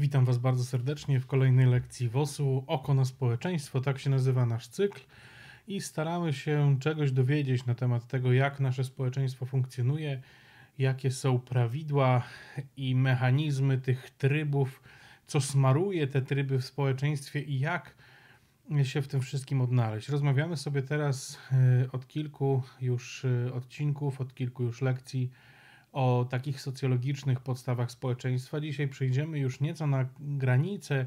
Witam Was bardzo serdecznie w kolejnej lekcji WOS-u Oko na społeczeństwo, tak się nazywa nasz cykl i staramy się czegoś dowiedzieć na temat tego, jak nasze społeczeństwo funkcjonuje, jakie są prawidła i mechanizmy tych trybów, co smaruje te tryby w społeczeństwie i jak się w tym wszystkim odnaleźć. Rozmawiamy sobie teraz e, od kilku już e, odcinków, od kilku już lekcji o takich socjologicznych podstawach społeczeństwa. Dzisiaj przejdziemy już nieco na granicę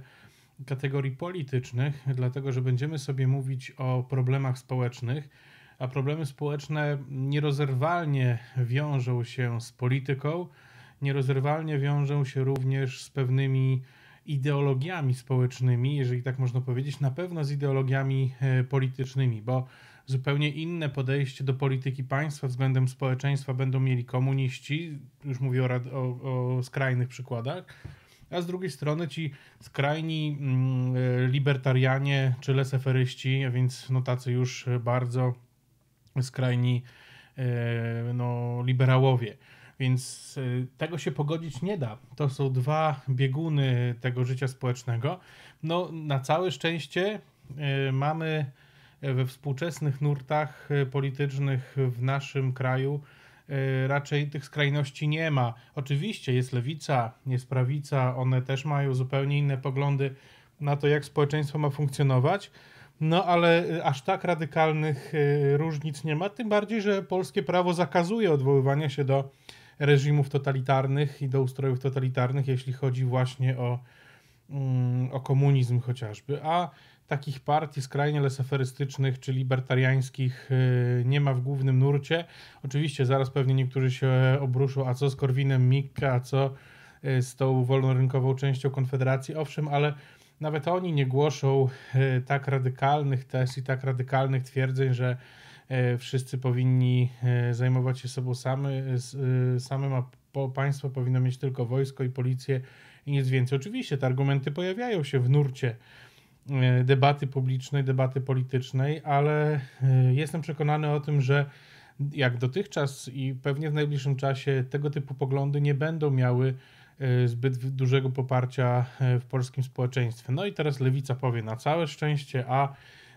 kategorii politycznych, dlatego że będziemy sobie mówić o problemach społecznych, a problemy społeczne nierozerwalnie wiążą się z polityką, nierozerwalnie wiążą się również z pewnymi ideologiami społecznymi, jeżeli tak można powiedzieć, na pewno z ideologiami e, politycznymi, bo zupełnie inne podejście do polityki państwa względem społeczeństwa będą mieli komuniści, już mówię o, o, o skrajnych przykładach, a z drugiej strony ci skrajni mm, e, libertarianie czy leseferyści, a więc no tacy już bardzo skrajni e, no, liberałowie. Więc e, tego się pogodzić nie da. To są dwa bieguny tego życia społecznego. No, na całe szczęście mamy we współczesnych nurtach e, politycznych w naszym kraju e, raczej tych skrajności nie ma. Oczywiście jest lewica, jest prawica, one też mają zupełnie inne poglądy na to, jak społeczeństwo ma funkcjonować. No ale e, aż tak radykalnych różnic nie ma, tym bardziej, że polskie prawo zakazuje odwoływania się do reżimów totalitarnych i do ustrojów totalitarnych, jeśli chodzi właśnie o, mm, o komunizm chociażby. A takich partii skrajnie leseferystycznych czy libertariańskich y, nie ma w głównym nurcie. Oczywiście zaraz pewnie niektórzy się obruszą, a co z Korwinem Mikke, a co y, z tą wolnorynkową częścią Konfederacji. Owszem, ale nawet oni nie głoszą y, tak radykalnych tez i tak radykalnych twierdzeń, że wszyscy powinni zajmować się sobą samy, samym, a państwo powinno mieć tylko wojsko i policję i nic więcej. Oczywiście te argumenty pojawiają się w nurcie E, debaty publicznej, debaty politycznej, ale e, jestem przekonany o tym, że jak dotychczas i pewnie w najbliższym czasie tego typu poglądy nie będą miały e, zbyt dużego poparcia w polskim społeczeństwie. No i teraz lewica powie na całe szczęście, a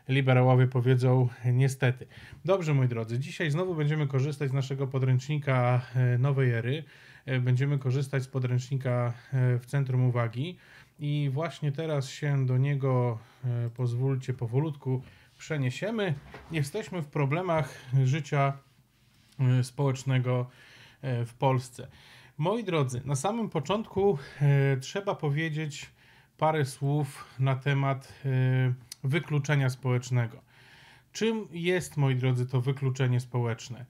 liberałowie powiedzą niestety. Dobrze, moi drodzy, dzisiaj znowu będziemy korzystać z naszego podręcznika nowej ery. Będziemy korzystać z podręcznika w centrum uwagi. I właśnie teraz się do niego, e, pozwólcie, powolutku przeniesiemy. Jesteśmy w problemach życia e, społecznego e, w Polsce. Moi drodzy, na samym początku trzeba powiedzieć parę słów na temat wykluczenia społecznego. Czym jest, moi drodzy, to wykluczenie społeczne?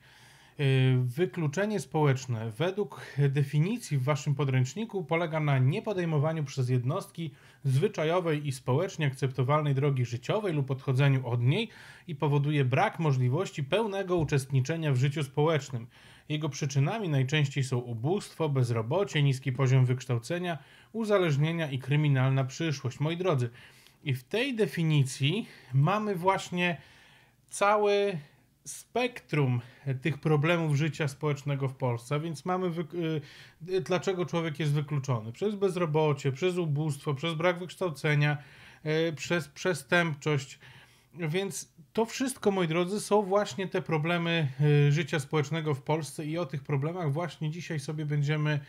Y, wykluczenie społeczne według definicji w Waszym podręczniku polega na niepodejmowaniu przez jednostki zwyczajowej i społecznie akceptowalnej drogi życiowej lub odchodzeniu od niej i powoduje brak możliwości pełnego uczestniczenia w życiu społecznym. Jego przyczynami najczęściej są ubóstwo, bezrobocie, niski poziom wykształcenia, uzależnienia i kryminalna przyszłość. Moi drodzy, i w tej definicji mamy właśnie cały spektrum tych problemów życia społecznego w Polsce, więc mamy y, dlaczego człowiek jest wykluczony. Przez bezrobocie, przez ubóstwo, przez brak wykształcenia, y, przez przestępczość. Więc to wszystko, moi drodzy, są właśnie te problemy y, życia społecznego w Polsce i o tych problemach właśnie dzisiaj sobie będziemy,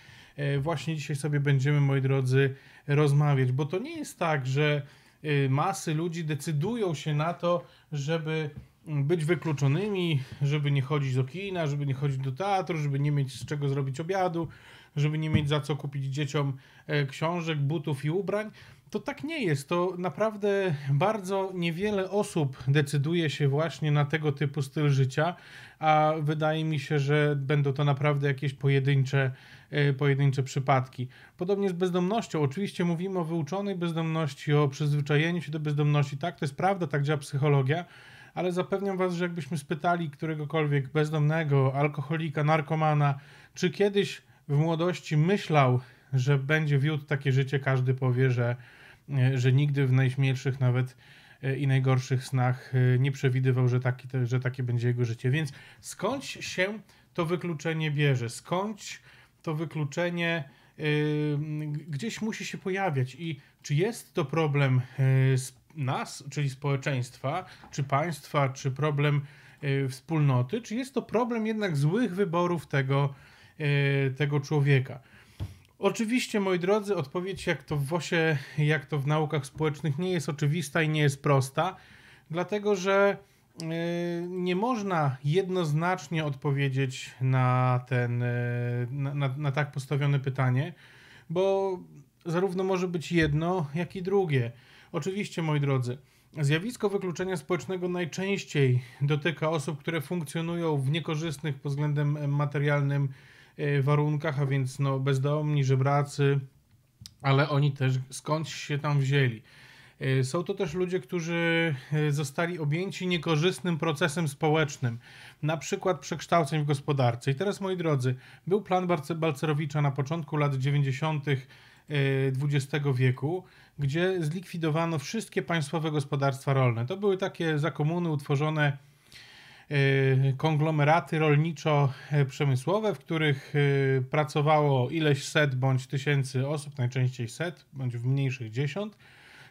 właśnie dzisiaj sobie będziemy, moi drodzy, rozmawiać, bo to nie jest tak, że masy ludzi decydują się na to, żeby być wykluczonymi, żeby nie chodzić do kina, żeby nie chodzić do teatru, żeby nie mieć z czego zrobić obiadu, żeby nie mieć za co kupić dzieciom e, książek, butów i ubrań. To tak nie jest. To naprawdę bardzo niewiele osób decyduje się właśnie na tego typu styl życia, a wydaje mi się, że będą to naprawdę jakieś pojedyncze, e, pojedyncze przypadki. Podobnie z bezdomnością. Oczywiście mówimy o wyuczonej bezdomności, o przyzwyczajeniu się do bezdomności. Tak, to jest prawda, tak działa psychologia ale zapewniam Was, że jakbyśmy spytali któregokolwiek bezdomnego, alkoholika, narkomana, czy kiedyś w młodości myślał, że będzie wiódł takie życie, każdy powie, że, e, że nigdy w najśmielszych nawet e, i najgorszych snach e, nie przewidywał, że, taki, że takie będzie jego życie. Więc skąd się to wykluczenie bierze? Skąd to wykluczenie yy, gdzieś musi się pojawiać? I czy jest to problem z nas, czyli społeczeństwa, czy państwa, czy problem e, wspólnoty, czy jest to problem jednak złych wyborów tego, e, tego człowieka. Oczywiście, moi drodzy, odpowiedź jak to w WOSie, jak to w naukach społecznych nie jest oczywista i nie jest prosta, dlatego że e, nie można jednoznacznie odpowiedzieć na, ten, na, na, na tak postawione pytanie, bo zarówno może być jedno, jak i drugie. Oczywiście, moi drodzy, Zjawisko wykluczenia społecznego najczęściej dotyka osób, które funkcjonują w niekorzystnych pod względem materialnym e, warunkach, a więc no, bezdomni, żebracy, ale oni też skądś się tam wzięli. E, są to też ludzie, którzy e, zostali objęci niekorzystnym procesem społecznym, na przykład przekształceń w gospodarce. I teraz, moi drodzy, był plan Balcerowicza na początku lat 90 XX y, wieku, gdzie zlikwidowano wszystkie państwowe gospodarstwa rolne. To były takie zakomuny utworzone y, konglomeraty rolniczo-przemysłowe, w których y, pracowało ileś set bądź tysięcy osób, najczęściej set, bądź w mniejszych dziesiąt.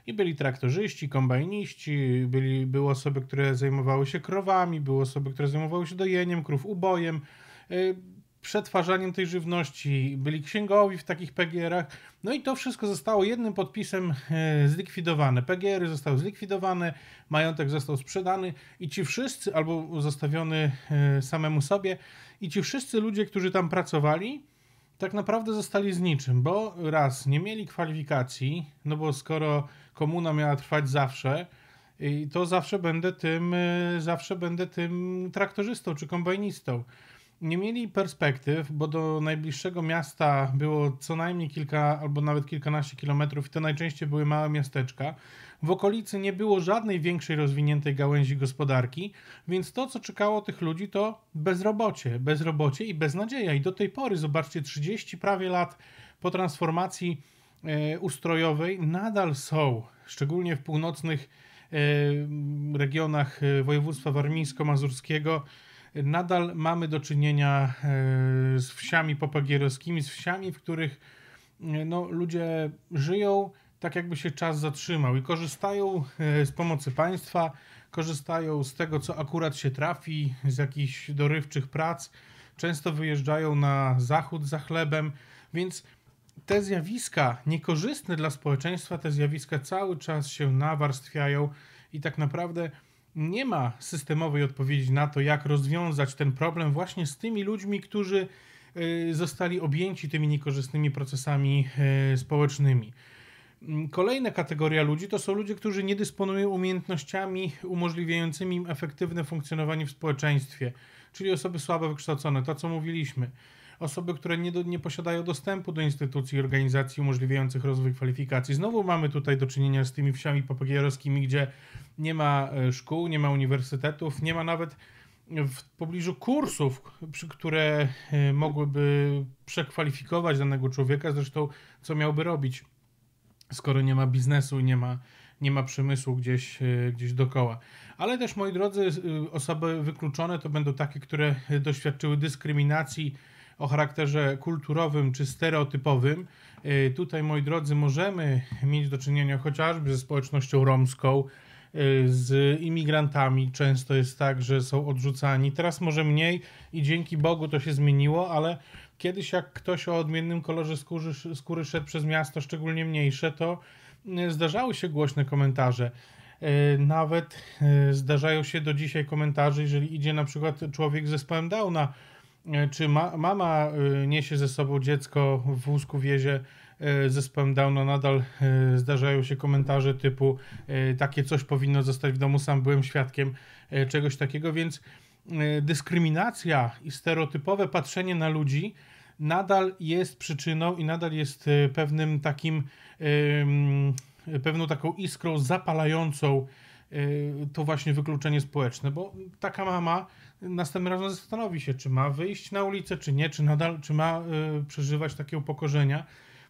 I byli traktorzyści, kombajniści, byli, były osoby, które zajmowały się krowami, były osoby, które zajmowały się dojeniem krów, ubojem przetwarzaniem tej żywności, byli księgowi w takich PGR-ach. No i to wszystko zostało jednym podpisem e, zlikwidowane. PGR-y zostały zlikwidowane, majątek został sprzedany i ci wszyscy, albo zostawiony e, samemu sobie, i ci wszyscy ludzie, którzy tam pracowali, tak naprawdę zostali z niczym, bo raz nie mieli kwalifikacji, no bo skoro komuna miała trwać zawsze, to zawsze będę tym, e, zawsze będę tym traktorzystą czy kombajnistą nie mieli perspektyw, bo do najbliższego miasta było co najmniej kilka albo nawet kilkanaście kilometrów i to najczęściej były małe miasteczka. W okolicy nie było żadnej większej rozwiniętej gałęzi gospodarki, więc to, co czekało tych ludzi, to bezrobocie, bezrobocie i beznadzieja. I do tej pory, zobaczcie, 30 prawie lat po transformacji e, ustrojowej nadal są, szczególnie w północnych e, regionach e, województwa warmińsko-mazurskiego, nadal mamy do czynienia e, z wsiami popagierowskimi, z wsiami, w których e, no, ludzie żyją tak, jakby się czas zatrzymał i korzystają e, z pomocy państwa, korzystają z tego, co akurat się trafi, z jakichś dorywczych prac. Często wyjeżdżają na zachód za chlebem, więc te zjawiska niekorzystne dla społeczeństwa, te zjawiska cały czas się nawarstwiają i tak naprawdę nie ma systemowej odpowiedzi na to, jak rozwiązać ten problem właśnie z tymi ludźmi, którzy y, zostali objęci tymi niekorzystnymi procesami y, społecznymi. Mm, kolejna kategoria ludzi to są ludzie, którzy nie dysponują umiejętnościami umożliwiającymi im efektywne funkcjonowanie w społeczeństwie, czyli osoby słabo wykształcone, to co mówiliśmy osoby, które nie, do, nie posiadają dostępu do instytucji i organizacji umożliwiających rozwój kwalifikacji. Znowu mamy tutaj do czynienia z tymi wsiami papagierowskimi, gdzie nie ma e, szkół, nie ma uniwersytetów, nie ma nawet w pobliżu kursów, które e, mogłyby przekwalifikować danego człowieka, zresztą co miałby robić, skoro nie ma biznesu i nie ma, nie ma przemysłu gdzieś, e, gdzieś dokoła. Ale też, moi drodzy, y, osoby wykluczone to będą takie, które doświadczyły dyskryminacji o charakterze kulturowym czy stereotypowym, e, tutaj, moi drodzy, możemy mieć do czynienia chociażby ze społecznością romską, e, z imigrantami. Często jest tak, że są odrzucani. Teraz może mniej i dzięki Bogu to się zmieniło, ale kiedyś jak ktoś o odmiennym kolorze skóry, skóry szedł przez miasto, szczególnie mniejsze, to e, zdarzały się głośne komentarze. Nawet zdarzają się do dzisiaj komentarze, jeżeli idzie na przykład człowiek z zespołem Downa E, czy ma mama e, niesie ze sobą dziecko w wózku wiezie e, zespołem Downa, nadal zdarzają się komentarze typu takie coś powinno zostać w domu, sam byłem świadkiem czegoś takiego, więc dyskryminacja i stereotypowe patrzenie na ludzi nadal jest przyczyną i nadal jest pewnym takim, pewną taką iskrą zapalającą to właśnie wykluczenie społeczne, bo taka mama następnym razem zastanowi się, czy ma wyjść na ulicę, czy nie, czy nadal, czy ma y, przeżywać takie upokorzenia.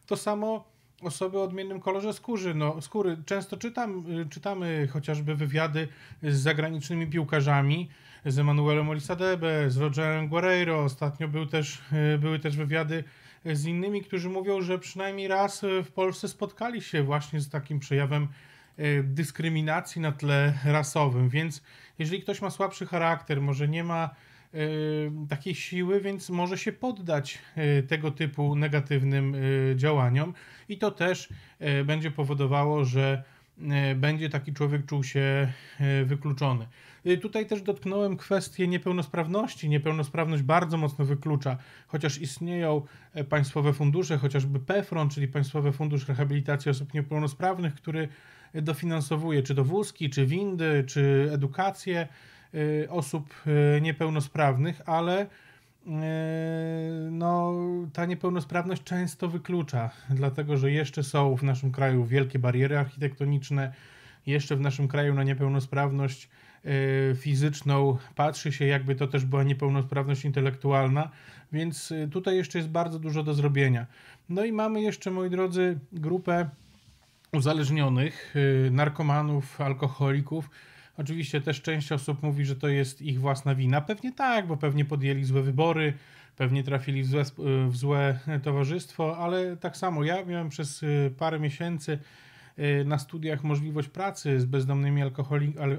To samo osoby o odmiennym kolorze skóry. No, skóry. Często czytam, y, czytamy chociażby wywiady z zagranicznymi piłkarzami, z Emanuelem Olisadebe, z Rogerem Guerreiro. Ostatnio był też, y, były też wywiady z innymi, którzy mówią, że przynajmniej raz y, w Polsce spotkali się właśnie z takim przejawem Y, dyskryminacji na tle rasowym, więc jeżeli ktoś ma słabszy charakter, może nie ma y, takiej siły, więc może się poddać y, tego typu negatywnym działaniom i to też będzie powodowało, że będzie taki człowiek czuł się wykluczony. Tutaj też dotknąłem kwestię niepełnosprawności. Niepełnosprawność bardzo mocno wyklucza, chociaż istnieją e, państwowe fundusze, chociażby PFRON, czyli Państwowy Fundusz Rehabilitacji Osób Niepełnosprawnych, który dofinansowuje, czy to wózki, czy windy, czy edukację y, osób y, niepełnosprawnych, ale y, no, ta niepełnosprawność często wyklucza, dlatego że jeszcze są w naszym kraju wielkie bariery architektoniczne, jeszcze w naszym kraju na niepełnosprawność fizyczną patrzy się, jakby to też była niepełnosprawność intelektualna, więc tutaj jeszcze jest bardzo dużo do zrobienia. No i mamy jeszcze, moi drodzy, grupę uzależnionych, y, narkomanów, alkoholików. Oczywiście też część osób mówi, że to jest ich własna wina. Pewnie tak, bo pewnie podjęli złe wybory, pewnie trafili w złe, y, w złe y, towarzystwo, ale tak samo ja miałem przez parę miesięcy na studiach możliwość pracy z bezdomnymi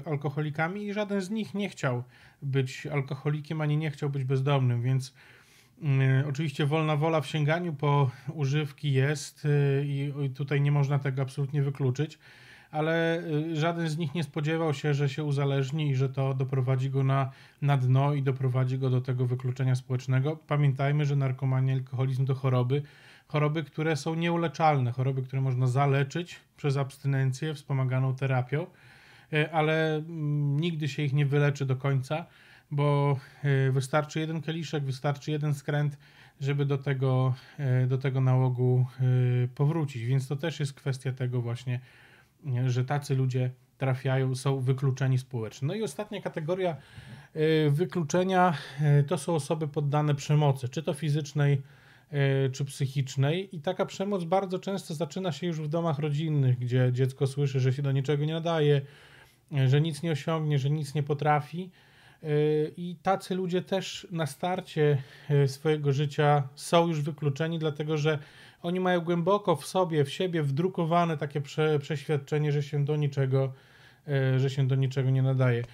alkoholikami i żaden z nich nie chciał być alkoholikiem ani nie chciał być bezdomnym, więc Y, oczywiście wolna wola w sięganiu po używki jest y, i tutaj nie można tego absolutnie wykluczyć, ale y, żaden z nich nie spodziewał się, że się uzależni i że to doprowadzi go na, na dno i doprowadzi go do tego wykluczenia społecznego. Pamiętajmy, że narkomania i alkoholizm to choroby, choroby, które są nieuleczalne, choroby, które można zaleczyć przez abstynencję wspomaganą terapią, ale mm, nigdy się ich nie wyleczy do końca bo e, wystarczy jeden kieliszek, wystarczy jeden skręt, żeby do tego, e, do tego nałogu e, powrócić. Więc to też jest kwestia tego właśnie, że tacy ludzie trafiają, są wykluczeni społecznie. No i ostatnia kategoria wykluczenia to są osoby poddane przemocy, czy to fizycznej, czy psychicznej. I taka przemoc bardzo często zaczyna się już w domach rodzinnych, gdzie dziecko słyszy, że się do niczego nie nadaje, że nic nie osiągnie, że nic nie potrafi. E, I tacy ludzie też na starcie e, swojego życia są już wykluczeni, dlatego że oni mają głęboko w sobie, w siebie wdrukowane takie prze, przeświadczenie, że się do niczego, e, że się do niczego nie nadaje.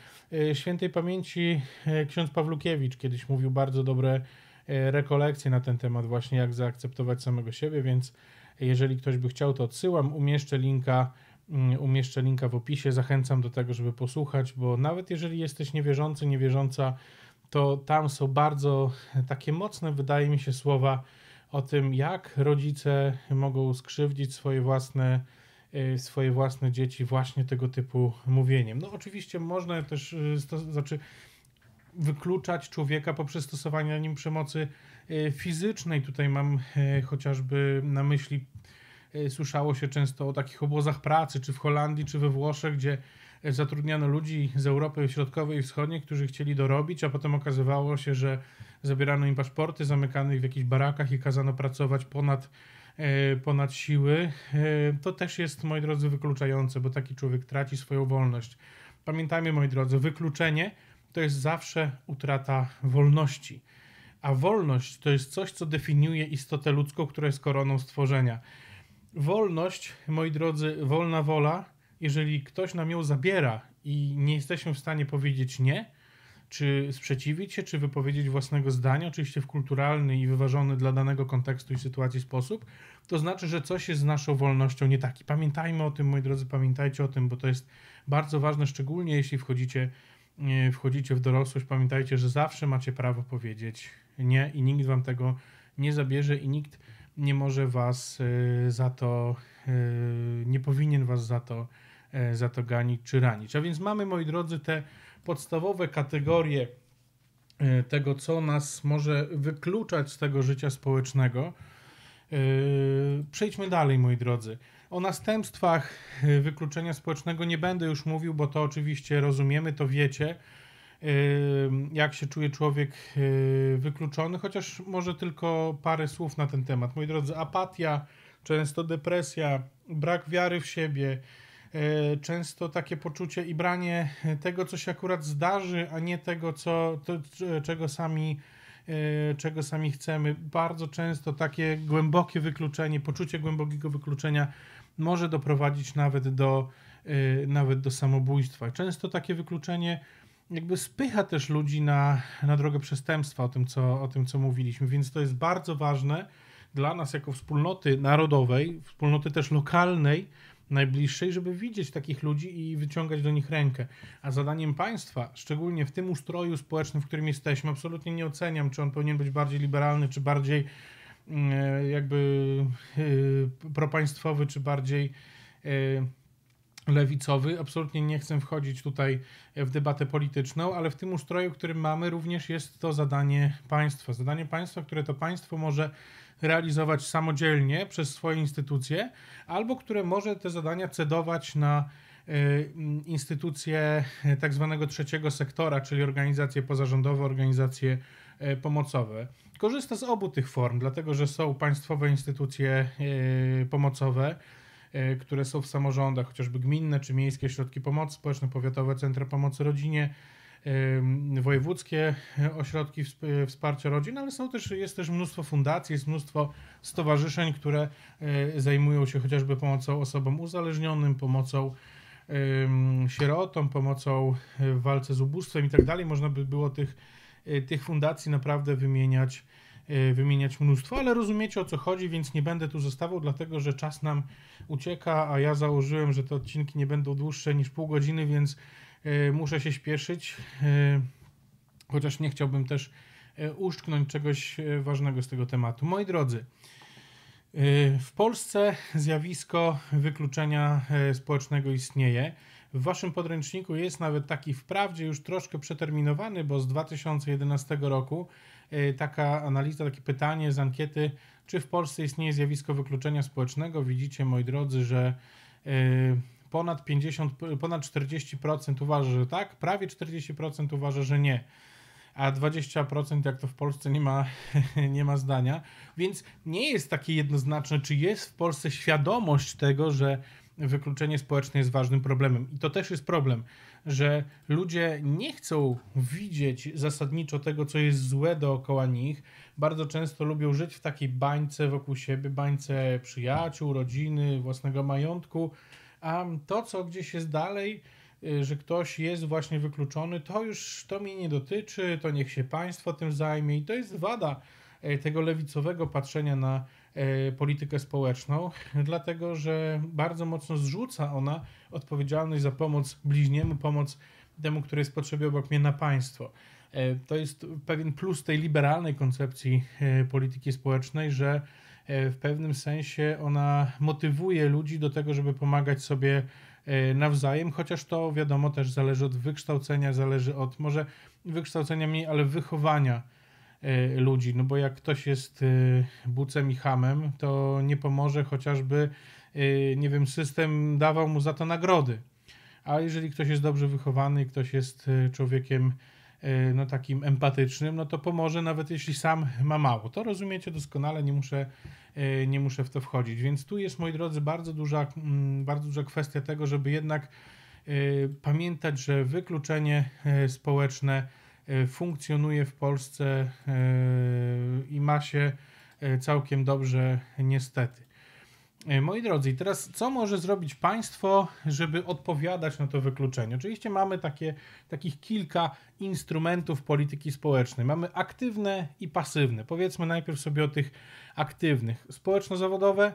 Świętej pamięci ksiądz Pawlukiewicz kiedyś mówił bardzo dobre rekolekcje na ten temat, właśnie jak zaakceptować samego siebie, więc jeżeli ktoś by chciał, to odsyłam, umieszczę linka Mm, umieszczę linka w opisie. Zachęcam do tego, żeby posłuchać, bo nawet jeżeli jesteś niewierzący, niewierząca, to tam są bardzo takie mocne, wydaje mi się, słowa o tym, jak rodzice mogą skrzywdzić swoje własne, y, swoje własne dzieci właśnie tego typu mówieniem. No, oczywiście można też, y, to znaczy, wykluczać człowieka poprzez stosowanie na nim przemocy y, fizycznej. Tutaj mam chociażby na myśli E, słyszało się często o takich obozach pracy, czy w Holandii, czy we Włoszech, gdzie e, zatrudniano ludzi z Europy Środkowej i Wschodniej, którzy chcieli dorobić, a potem okazywało się, że zabierano im paszporty, zamykano ich w jakichś barakach i kazano pracować ponad, e, ponad siły. To też jest, moi drodzy, wykluczające, bo taki człowiek traci swoją wolność. Pamiętajmy, moi drodzy, wykluczenie to jest zawsze utrata wolności. A wolność to jest coś, co definiuje istotę ludzką, która jest koroną stworzenia. Wolność, moi drodzy, wolna wola, jeżeli ktoś nam ją zabiera i nie jesteśmy w stanie powiedzieć nie, czy sprzeciwić się, czy wypowiedzieć własnego zdania, oczywiście w kulturalny i wyważony dla danego kontekstu i sytuacji sposób, to znaczy, że coś jest z naszą wolnością nie taki. pamiętajmy o tym, moi drodzy, pamiętajcie o tym, bo to jest bardzo ważne, szczególnie jeśli wchodzicie, e, wchodzicie w dorosłość. Pamiętajcie, że zawsze macie prawo powiedzieć nie i nikt wam tego nie zabierze i nikt nie może was y, za to, y, nie powinien was za to, y, za to ganić czy ranić. A więc mamy, moi drodzy, te podstawowe kategorie tego, co nas może wykluczać z tego życia społecznego. Przejdźmy dalej, moi drodzy. O następstwach wykluczenia społecznego nie będę już mówił, bo to oczywiście rozumiemy, to wiecie jak się czuje człowiek y, wykluczony, chociaż może tylko parę słów na ten temat. Moi drodzy, apatia, często depresja, brak wiary w siebie, y, często takie poczucie i branie tego, co się akurat zdarzy, a nie tego, co, to, czego sami y, czego sami chcemy. Bardzo często takie głębokie wykluczenie, poczucie głębokiego wykluczenia może doprowadzić nawet do, nawet do samobójstwa. Często takie wykluczenie jakby spycha też ludzi na, na drogę przestępstwa, o tym, co, o tym, co mówiliśmy, więc to jest bardzo ważne dla nas jako wspólnoty narodowej, wspólnoty też lokalnej, najbliższej, żeby widzieć takich ludzi i wyciągać do nich rękę. A zadaniem państwa, szczególnie w tym ustroju społecznym, w którym jesteśmy, absolutnie nie oceniam, czy on powinien być bardziej liberalny, czy bardziej mm, e, jakby yy, propaństwowy, czy bardziej yy, lewicowy. Absolutnie nie chcę wchodzić tutaj w debatę polityczną, ale w tym ustroju, który mamy, również jest to zadanie państwa. Zadanie państwa, które to państwo może realizować samodzielnie przez swoje instytucje, albo które może te zadania cedować na e, mm, instytucje e, tak zwanego trzeciego sektora, czyli organizacje pozarządowe, organizacje e, pomocowe. Korzysta z obu tych form, dlatego że są państwowe instytucje pomocowe, E, które są w samorządach, chociażby gminne czy miejskie ośrodki pomocy społecznej, powiatowe centra pomocy rodzinie, wojewódzkie e, ośrodki e, wsparcia rodzin, ale są też, jest też mnóstwo fundacji, jest mnóstwo stowarzyszeń, które zajmują się chociażby pomocą osobom uzależnionym, pomocą sierotom, pomocą w walce z ubóstwem i tak dalej. Można by było tych, tych fundacji naprawdę wymieniać Y, wymieniać mnóstwo, ale rozumiecie o co chodzi, więc nie będę tu zostawał, dlatego że czas nam ucieka, a ja założyłem, że te odcinki nie będą dłuższe niż pół godziny, więc y, muszę się śpieszyć, y, chociaż nie chciałbym też uszczknąć czegoś ważnego z tego tematu. Moi drodzy, w Polsce zjawisko wykluczenia społecznego istnieje. W waszym podręczniku jest nawet taki wprawdzie już troszkę przeterminowany, bo z 2011 roku E, taka analiza, takie pytanie z ankiety, czy w Polsce istnieje zjawisko wykluczenia społecznego? Widzicie, moi drodzy, że e, ponad 50, ponad 40% uważa, że tak, prawie 40% uważa, że nie a 20% jak to w Polsce nie ma, nie ma zdania. Więc nie jest takie jednoznaczne, czy jest w Polsce świadomość tego, że wykluczenie społeczne jest ważnym problemem. I to też jest problem, że ludzie nie chcą widzieć zasadniczo tego, co jest złe dookoła nich. Bardzo często lubią żyć w takiej bańce wokół siebie, bańce przyjaciół, rodziny, własnego majątku, a to, co gdzieś jest dalej, y, że ktoś jest właśnie wykluczony, to już to mnie nie dotyczy, to niech się państwo tym zajmie i to jest wada y, tego lewicowego patrzenia na E, politykę społeczną, dlatego że bardzo mocno zrzuca ona odpowiedzialność za pomoc bliźniemu, pomoc temu, który jest potrzebny obok mnie na państwo. E, to jest pewien plus tej liberalnej koncepcji e, polityki społecznej, że w pewnym sensie ona motywuje ludzi do tego, żeby pomagać sobie nawzajem, chociaż to wiadomo też zależy od wykształcenia, zależy od może wykształcenia mniej, ale wychowania E, ludzi. No bo jak ktoś jest e, bucem i hamem, to nie pomoże chociażby, e, nie wiem, system dawał mu za to nagrody. A jeżeli ktoś jest dobrze wychowany, ktoś jest człowiekiem no, takim empatycznym, no to pomoże nawet jeśli sam ma mało. To rozumiecie doskonale, nie muszę, nie muszę w to wchodzić. Więc tu jest, moi drodzy, bardzo duża, mm, bardzo duża kwestia tego, żeby jednak pamiętać, że wykluczenie społeczne E, funkcjonuje w Polsce e, i ma się e, całkiem dobrze, niestety. Moi drodzy, teraz co może zrobić państwo, żeby odpowiadać na to wykluczenie? Oczywiście mamy takie, takich kilka instrumentów polityki społecznej. Mamy aktywne i pasywne. Powiedzmy najpierw sobie o tych aktywnych. Społeczno-zawodowe,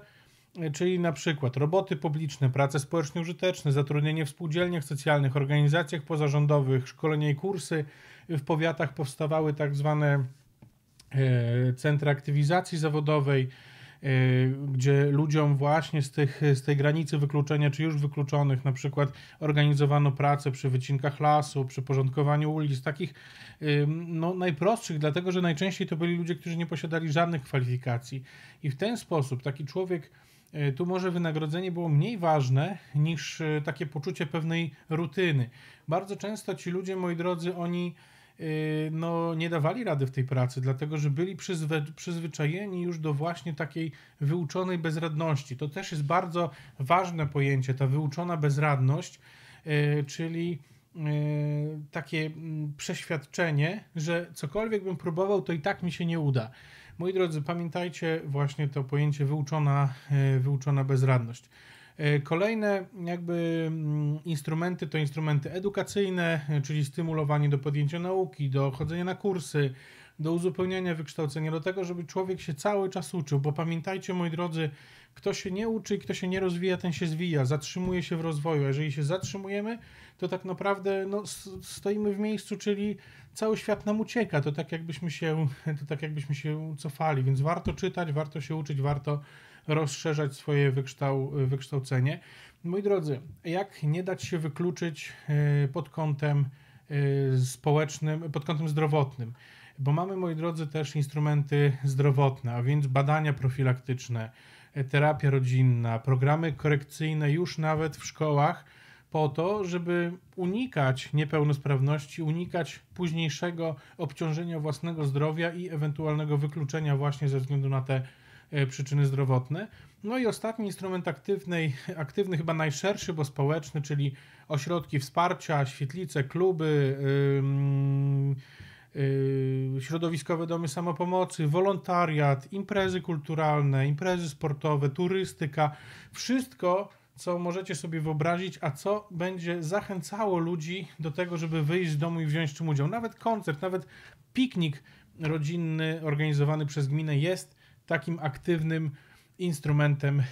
czyli na przykład roboty publiczne, prace społecznie użyteczne, zatrudnienie w spółdzielniach socjalnych, organizacjach pozarządowych, szkolenie i kursy, w powiatach powstawały tak zwane e, centra aktywizacji zawodowej, e, gdzie ludziom właśnie z, tych, z tej granicy wykluczenia, czy już wykluczonych, na przykład organizowano pracę przy wycinkach lasu, przy porządkowaniu ulic, takich e, no, najprostszych, dlatego że najczęściej to byli ludzie, którzy nie posiadali żadnych kwalifikacji. I w ten sposób taki człowiek, tu może wynagrodzenie było mniej ważne niż takie poczucie pewnej rutyny. Bardzo często ci ludzie, moi drodzy, oni Y, no, nie dawali rady w tej pracy, dlatego że byli przyzwy, przyzwyczajeni już do właśnie takiej wyuczonej bezradności. To też jest bardzo ważne pojęcie, ta wyuczona bezradność, y, czyli y, takie mm, przeświadczenie, że cokolwiek bym próbował, to i tak mi się nie uda. Moi drodzy, pamiętajcie właśnie to pojęcie wyuczona, wyuczona bezradność. E, kolejne jakby mm, instrumenty to instrumenty edukacyjne, e, czyli stymulowanie do podjęcia nauki, do chodzenia na kursy, do uzupełniania wykształcenia, do tego, żeby człowiek się cały czas uczył, bo pamiętajcie, moi drodzy, kto się nie uczy i kto się nie rozwija, ten się zwija, zatrzymuje się w rozwoju. Jeżeli się zatrzymujemy, to tak naprawdę no, stoimy w miejscu, czyli cały świat nam ucieka. To tak jakbyśmy się, to tak jakbyśmy się cofali, więc warto czytać, warto się uczyć, warto rozszerzać swoje wykształ, wykształcenie. Moi drodzy, jak nie dać się wykluczyć e, pod kątem e, społecznym, pod kątem zdrowotnym? Bo mamy, moi drodzy, też instrumenty zdrowotne, a więc badania profilaktyczne, e, terapia rodzinna, programy korekcyjne już nawet w szkołach, po to, żeby unikać niepełnosprawności, unikać późniejszego obciążenia własnego zdrowia i ewentualnego wykluczenia właśnie ze względu na te E, przyczyny zdrowotne. No i ostatni instrument aktywny, aktywny chyba najszerszy, bo społeczny, czyli ośrodki wsparcia, świetlice, kluby, yy, yy, środowiskowe domy samopomocy, wolontariat, imprezy kulturalne, imprezy sportowe, turystyka, wszystko co możecie sobie wyobrazić, a co będzie zachęcało ludzi do tego, żeby wyjść z domu i wziąć czym udział. Nawet koncert, nawet piknik rodzinny organizowany przez gminę jest takim aktywnym instrumentem e,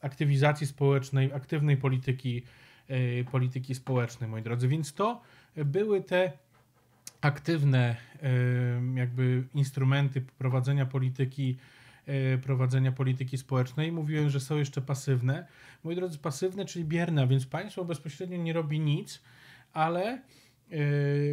aktywizacji społecznej, aktywnej polityki, e, polityki społecznej, moi drodzy. Więc to były te aktywne e, jakby instrumenty prowadzenia polityki prowadzenia polityki społecznej. Mówiłem, że są jeszcze pasywne. Moi drodzy, pasywne, czyli bierne. więc państwo bezpośrednio nie robi nic, ale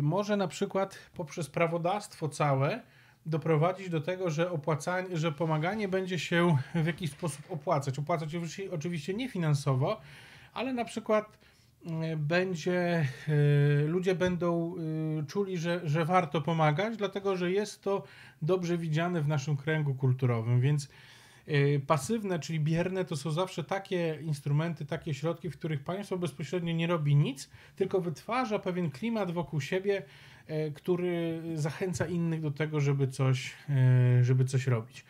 może na przykład poprzez prawodawstwo całe doprowadzić do tego, że, opłacanie, że pomaganie będzie się w jakiś sposób opłacać. Opłacać oczywiście nie finansowo, ale na przykład e, będzie, e, ludzie będą e, czuli, że, że warto pomagać, dlatego że jest to dobrze widziane w naszym kręgu kulturowym, więc Y, pasywne, czyli bierne, to są zawsze takie instrumenty, takie środki, w których państwo bezpośrednio nie robi nic, tylko wytwarza pewien klimat wokół siebie, y, który zachęca innych do tego, żeby coś, y, żeby coś robić.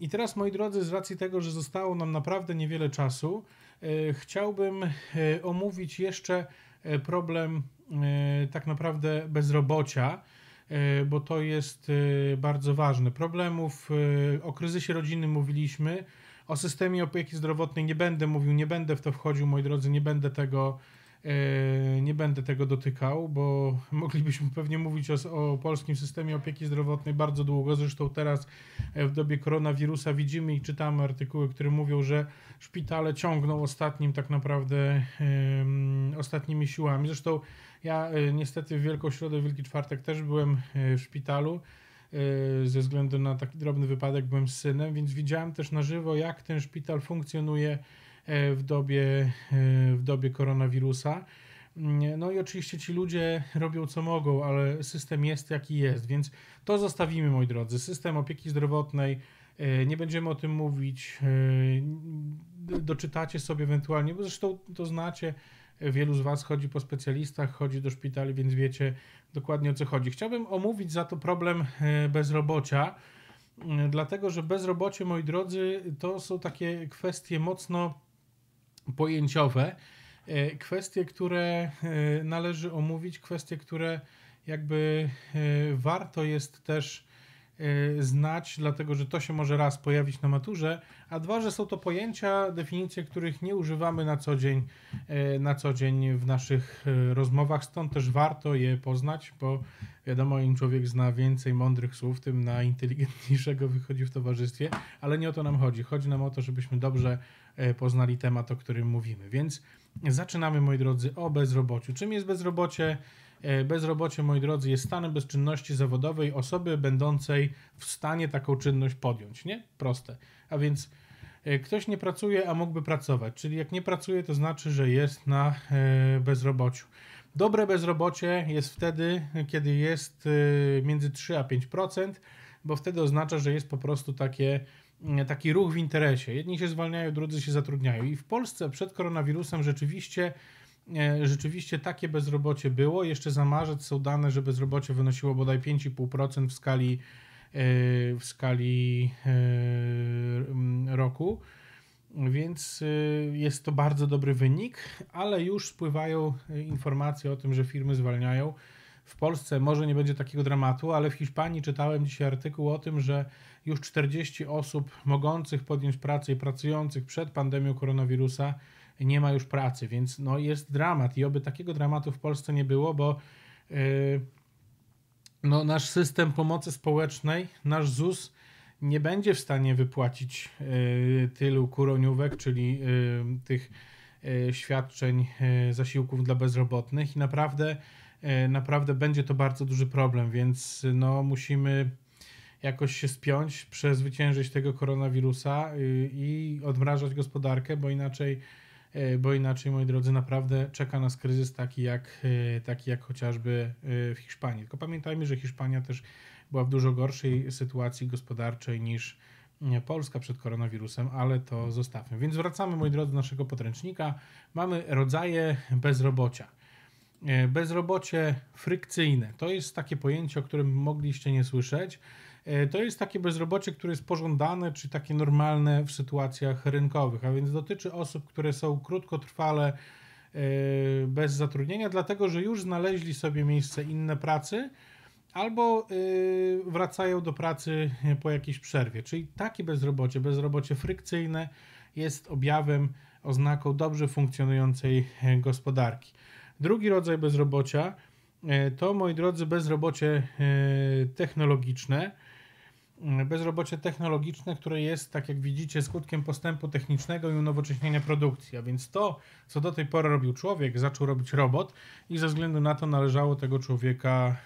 I teraz, moi drodzy, z racji tego, że zostało nam naprawdę niewiele czasu, chciałbym omówić jeszcze problem tak naprawdę bezrobocia E, bo to jest e, bardzo ważne. Problemów e, o kryzysie rodziny mówiliśmy, o systemie opieki zdrowotnej nie będę mówił, nie będę w to wchodził, moi drodzy, nie będę tego nie będę tego dotykał, bo moglibyśmy pewnie mówić o, o, polskim systemie opieki zdrowotnej bardzo długo. Zresztą teraz w dobie koronawirusa widzimy i czytamy artykuły, które mówią, że szpitale ciągną ostatnim tak naprawdę ostatnimi siłami. Zresztą ja e, niestety w Wielką Środę, Wielki Czwartek też byłem e, w szpitalu e, ze względu na taki drobny wypadek byłem z synem, więc widziałem też na żywo, jak ten szpital funkcjonuje w dobie, w dobie koronawirusa. Mm, no i oczywiście ci ludzie robią co mogą, ale system jest jaki jest, więc to zostawimy, moi drodzy. System opieki zdrowotnej, nie będziemy o tym mówić, doczytacie sobie ewentualnie, bo zresztą to znacie Wielu z Was chodzi po specjalistach, chodzi do szpitali, więc wiecie dokładnie o co chodzi. Chciałbym omówić za to problem e, bezrobocia, e, dlatego że bezrobocie, moi drodzy, to są takie kwestie mocno pojęciowe, e, kwestie, które należy omówić, kwestie, które jakby warto jest też Y, znać, dlatego że to się może raz pojawić na maturze, a dwa, że są to pojęcia, definicje, których nie używamy na co dzień, y, na co dzień w naszych y, rozmowach, stąd też warto je poznać, bo wiadomo, im człowiek zna więcej mądrych słów, tym na inteligentniejszego wychodzi w towarzystwie, ale nie o to nam chodzi. Chodzi nam o to, żebyśmy dobrze poznali temat, o którym mówimy. Więc zaczynamy, moi drodzy, o bezrobociu. Czym jest bezrobocie? E, bezrobocie, moi drodzy, jest stanem bezczynności zawodowej osoby będącej w stanie taką czynność podjąć, nie? Proste. A więc e, ktoś nie pracuje, a mógłby pracować, czyli jak nie pracuje, to znaczy, że jest na e, bezrobociu. Dobre bezrobocie jest wtedy, kiedy jest między 3 a 5%, bo wtedy oznacza, że jest po prostu takie, mm, taki ruch w interesie. Jedni się zwalniają, drudzy się zatrudniają. I w Polsce przed koronawirusem rzeczywiście E, rzeczywiście takie bezrobocie było. Jeszcze za marzec są dane, że bezrobocie wynosiło bodaj 5,5% w skali, e, w skali e, roku. Więc jest to bardzo dobry wynik, ale już spływają informacje o tym, że firmy zwalniają. W Polsce może nie będzie takiego dramatu, ale w Hiszpanii czytałem dzisiaj artykuł o tym, że już 40 osób mogących podjąć pracę i pracujących przed pandemią koronawirusa nie ma już pracy, więc no jest dramat i oby takiego dramatu w Polsce nie było, bo yy, no nasz system pomocy społecznej, nasz ZUS nie będzie w stanie wypłacić yy, tylu kuroniówek, czyli yy, tych świadczeń, zasiłków dla bezrobotnych i naprawdę, naprawdę będzie to bardzo duży problem, więc no musimy jakoś się spiąć, przezwyciężyć tego koronawirusa y, i odmrażać gospodarkę, bo inaczej E, bo inaczej, moi drodzy, naprawdę czeka nas kryzys taki jak, e, taki jak chociażby e, w Hiszpanii. Tylko pamiętajmy, że Hiszpania też była w dużo gorszej sytuacji gospodarczej niż Polska przed koronawirusem, ale to zostawmy. Więc wracamy, moi drodzy, do naszego podręcznika. Mamy rodzaje bezrobocia. Bezrobocie frykcyjne to jest takie pojęcie, o którym mogliście nie słyszeć. E, to jest takie bezrobocie, które jest pożądane czy takie normalne w sytuacjach rynkowych, a więc dotyczy osób, które są krótkotrwale e, bez zatrudnienia, dlatego że już znaleźli sobie miejsce inne pracy albo e, wracają do pracy po jakiejś przerwie. Czyli takie bezrobocie, bezrobocie frykcyjne jest objawem, oznaką dobrze funkcjonującej gospodarki. Drugi rodzaj bezrobocia to, moi drodzy, bezrobocie technologiczne. Mm, bezrobocie technologiczne, które jest, tak jak widzicie, skutkiem postępu technicznego i unowocześnienia produkcji. A więc to, co do tej pory robił człowiek, zaczął robić robot i ze względu na to należało tego człowieka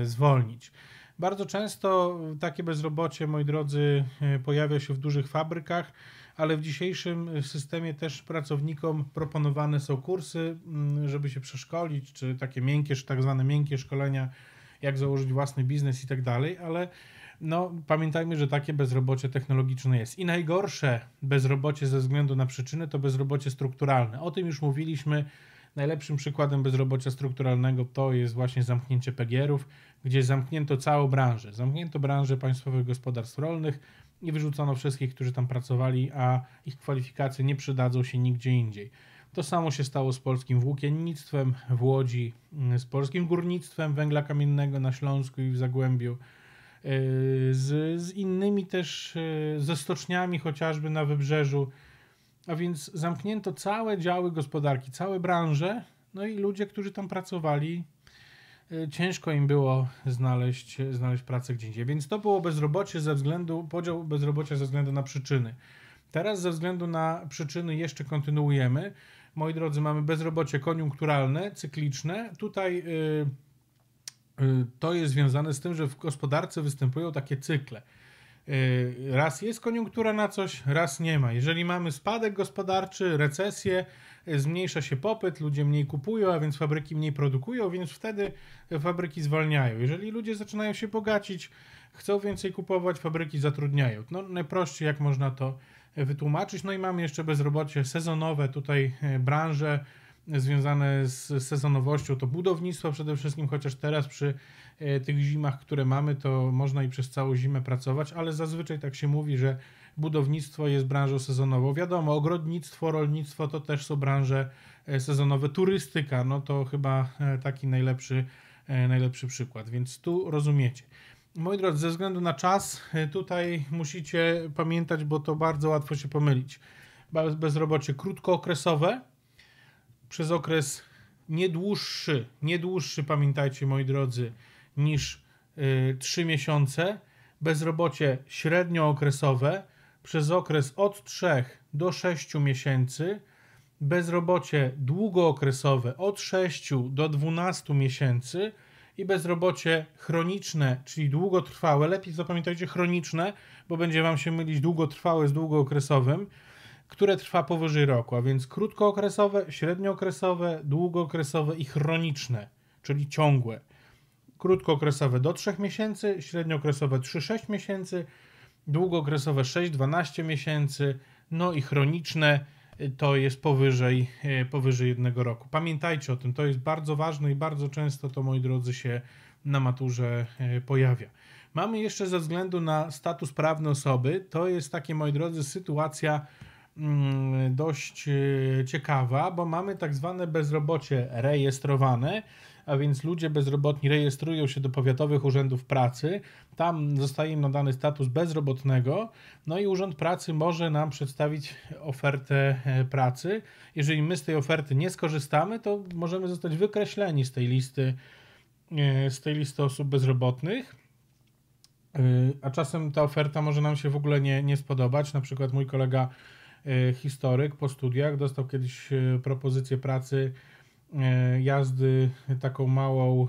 e, zwolnić. Bardzo często takie bezrobocie, moi drodzy, e, pojawia się w dużych fabrykach, ale w dzisiejszym systemie też pracownikom proponowane są kursy, mm, żeby się przeszkolić, czy takie miękkie, czy tak zwane miękkie szkolenia, jak założyć własny biznes i tak dalej, ale no, pamiętajmy, że takie bezrobocie technologiczne jest. I najgorsze bezrobocie ze względu na przyczyny to bezrobocie strukturalne. O tym już mówiliśmy. Najlepszym przykładem bezrobocia strukturalnego to jest właśnie zamknięcie PGR-ów, gdzie zamknięto całą branżę. Zamknięto branżę państwowych gospodarstw rolnych i wyrzucono wszystkich, którzy tam pracowali, a ich kwalifikacje nie przydadzą się nigdzie indziej. To samo się stało z polskim włókiennictwem w Łodzi, mm, z polskim górnictwem węgla kamiennego na Śląsku i w Zagłębiu Y, z, z innymi też, y, ze stoczniami chociażby na wybrzeżu. A więc zamknięto całe działy gospodarki, całe branże, no i ludzie, którzy tam pracowali, y, ciężko im było znaleźć, znaleźć pracę gdzie indziej. Więc to było bezrobocie ze względu, podział bezrobocia ze względu na przyczyny. Teraz ze względu na przyczyny jeszcze kontynuujemy. Moi drodzy, mamy bezrobocie koniunkturalne, cykliczne. Tutaj. Yy, Y, to jest związane z tym, że w gospodarce występują takie cykle. Y, raz jest koniunktura na coś, raz nie ma. Jeżeli mamy spadek gospodarczy, recesję, y, zmniejsza się popyt, ludzie mniej kupują, a więc fabryki mniej produkują, więc wtedy fabryki zwalniają. Jeżeli ludzie zaczynają się bogacić, chcą więcej kupować, fabryki zatrudniają. No najprościej jak można to wytłumaczyć. No i mamy jeszcze bezrobocie sezonowe, tutaj branże, związane z sezonowością to budownictwo przede wszystkim, chociaż teraz przy e, tych zimach, które mamy, to można i przez całą zimę pracować, ale zazwyczaj tak się mówi, że budownictwo jest branżą sezonową. Wiadomo, ogrodnictwo, rolnictwo to też są branże e, sezonowe. Turystyka, no to chyba e, taki najlepszy, najlepszy przykład, więc tu rozumiecie. Moi drodzy, ze względu na czas, tutaj musicie pamiętać, bo to bardzo łatwo się pomylić. Bezrobocie krótkookresowe, przez okres nie dłuższy, nie dłuższy, pamiętajcie moi drodzy, niż y, 3 miesiące, bezrobocie średniookresowe przez okres od 3 do 6 miesięcy, bezrobocie długookresowe od 6 do 12 miesięcy i bezrobocie chroniczne, czyli długotrwałe, lepiej zapamiętajcie chroniczne, bo będzie Wam się mylić długotrwałe z długookresowym, które trwa powyżej roku, a więc krótkookresowe, średniookresowe, długookresowe i chroniczne, czyli ciągłe. Krótkookresowe do 3 miesięcy, średniookresowe 3-6 miesięcy, długookresowe 6-12 miesięcy, no i chroniczne y, to jest powyżej, y, powyżej jednego roku. Pamiętajcie o tym, to jest bardzo ważne i bardzo często to, moi drodzy, się na maturze y, pojawia. Mamy jeszcze ze względu na status prawny osoby, to jest takie, moi drodzy, sytuacja Mm, dość y, ciekawa, bo mamy tak zwane bezrobocie rejestrowane, a więc ludzie bezrobotni rejestrują się do powiatowych urzędów pracy, tam zostaje im nadany status bezrobotnego, no i Urząd Pracy może nam przedstawić ofertę e, pracy. Jeżeli my z tej oferty nie skorzystamy, to możemy zostać wykreśleni z tej listy, e, z tej listy osób bezrobotnych. E, a czasem ta oferta może nam się w ogóle nie, nie spodobać. Na przykład mój kolega E, historyk po studiach dostał kiedyś e, propozycję pracy e, jazdy taką małą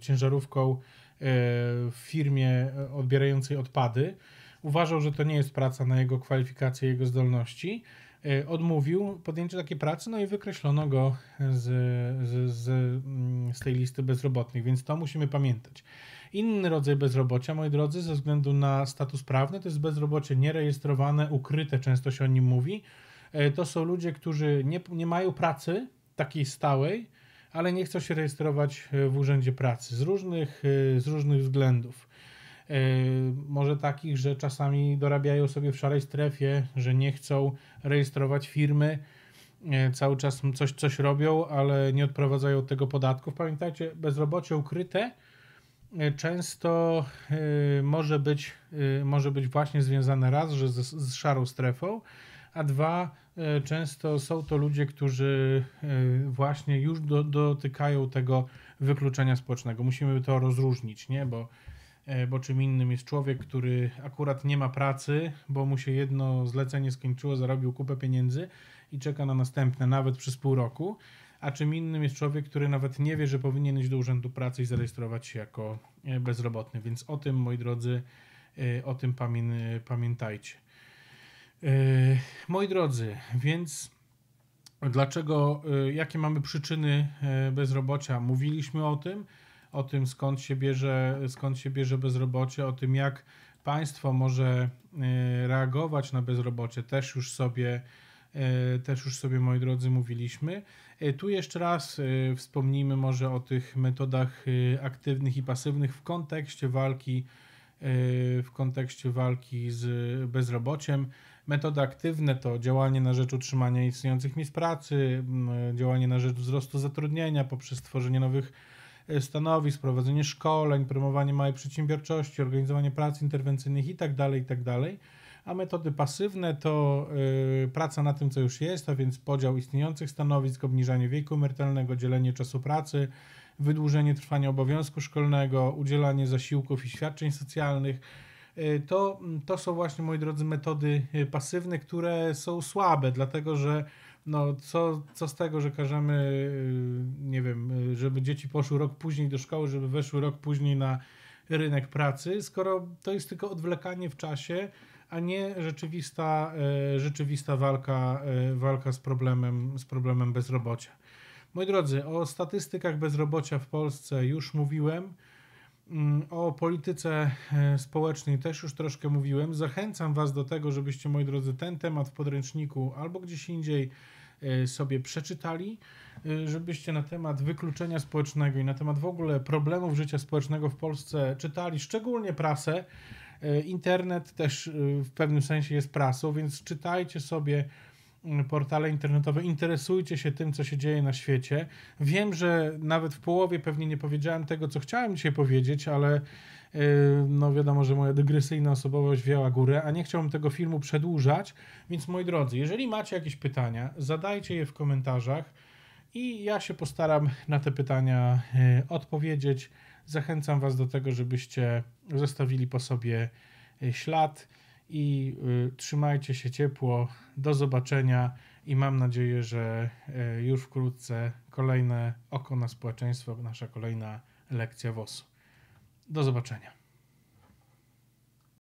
ciężarówką w firmie odbierającej odpady. Uważał, że to nie jest praca na jego kwalifikacje, jego zdolności. Odmówił podjęcia takiej pracy, no i wykreślono go z, z, z, mm, z tej listy bezrobotnych, więc to musimy pamiętać. Inny rodzaj bezrobocia, moi drodzy, ze względu na status prawny, to jest bezrobocie nierejestrowane, ukryte, często się o nim mówi. E, to są ludzie, którzy nie, nie mają pracy takiej stałej, ale nie chcą się rejestrować e, w urzędzie pracy z różnych, e, z różnych względów. Może takich, że czasami dorabiają sobie w szarej strefie, że nie chcą rejestrować firmy, cały czas coś, coś robią, ale nie odprowadzają tego podatków. Pamiętajcie, bezrobocie ukryte Y, często y, może być, y, może być właśnie związane raz, że z, z szarą strefą, a dwa, często są to ludzie, którzy właśnie już do, dotykają tego wykluczenia społecznego. Musimy to rozróżnić, nie? Bo, e, bo czym innym jest człowiek, który akurat nie ma pracy, bo mu się jedno zlecenie skończyło, zarobił kupę pieniędzy i czeka na następne nawet przez pół roku a czym innym jest człowiek, który nawet nie wie, że powinien iść do Urzędu Pracy i zarejestrować się jako e, bezrobotny. Więc o tym, moi drodzy, e, o tym pamiętajcie. E, moi drodzy, więc dlaczego, jakie mamy przyczyny bezrobocia? Mówiliśmy o tym, o tym skąd się bierze, skąd się bierze bezrobocie, o tym jak państwo może reagować na bezrobocie, też już sobie E, też już sobie, moi drodzy, mówiliśmy. E, tu jeszcze raz e, wspomnijmy może o tych metodach aktywnych i pasywnych w kontekście walki w kontekście walki z bezrobociem. Metody aktywne to działanie na rzecz utrzymania istniejących miejsc pracy, działanie na rzecz wzrostu zatrudnienia poprzez tworzenie nowych stanowisk, prowadzenie szkoleń, promowanie małej przedsiębiorczości, organizowanie prac interwencyjnych itd. Tak itd. Tak a metody pasywne to y, praca na tym, co już jest, a więc podział istniejących stanowisk, obniżanie wieku emerytalnego, dzielenie czasu pracy, wydłużenie trwania obowiązku szkolnego, udzielanie zasiłków i świadczeń socjalnych. Y, to, mm, to są właśnie, moi drodzy, metody y, pasywne, które są słabe, dlatego że no co, co z tego, że każemy, nie wiem, żeby dzieci poszły rok później do szkoły, żeby weszły rok później na rynek pracy, skoro to jest tylko odwlekanie w czasie a nie rzeczywista, e, rzeczywista walka, e, walka z, problemem, z problemem bezrobocia. Moi drodzy, o statystykach bezrobocia w Polsce już mówiłem. Mm, o polityce e, społecznej też już troszkę mówiłem. Zachęcam Was do tego, żebyście, moi drodzy, ten temat w podręczniku albo gdzieś indziej sobie przeczytali, żebyście na temat wykluczenia społecznego i na temat w ogóle problemów życia społecznego w Polsce czytali, szczególnie prasę. E, internet też e, w pewnym sensie jest prasą, więc czytajcie sobie portale internetowe, interesujcie się tym, co się dzieje na świecie. Wiem, że nawet w połowie pewnie nie powiedziałem tego, co chciałem dzisiaj powiedzieć, ale e, no wiadomo, że moja dygresyjna osobowość wzięła górę, a nie chciałbym tego filmu przedłużać, więc moi drodzy, jeżeli macie jakieś pytania, zadajcie je w komentarzach i ja się postaram na te pytania odpowiedzieć. Zachęcam Was do tego, żebyście zostawili po sobie e, ślad i e, trzymajcie się ciepło. Do zobaczenia i mam nadzieję, że e, już wkrótce kolejne oko na społeczeństwo, nasza kolejna lekcja WOS-u. Do zobaczenia.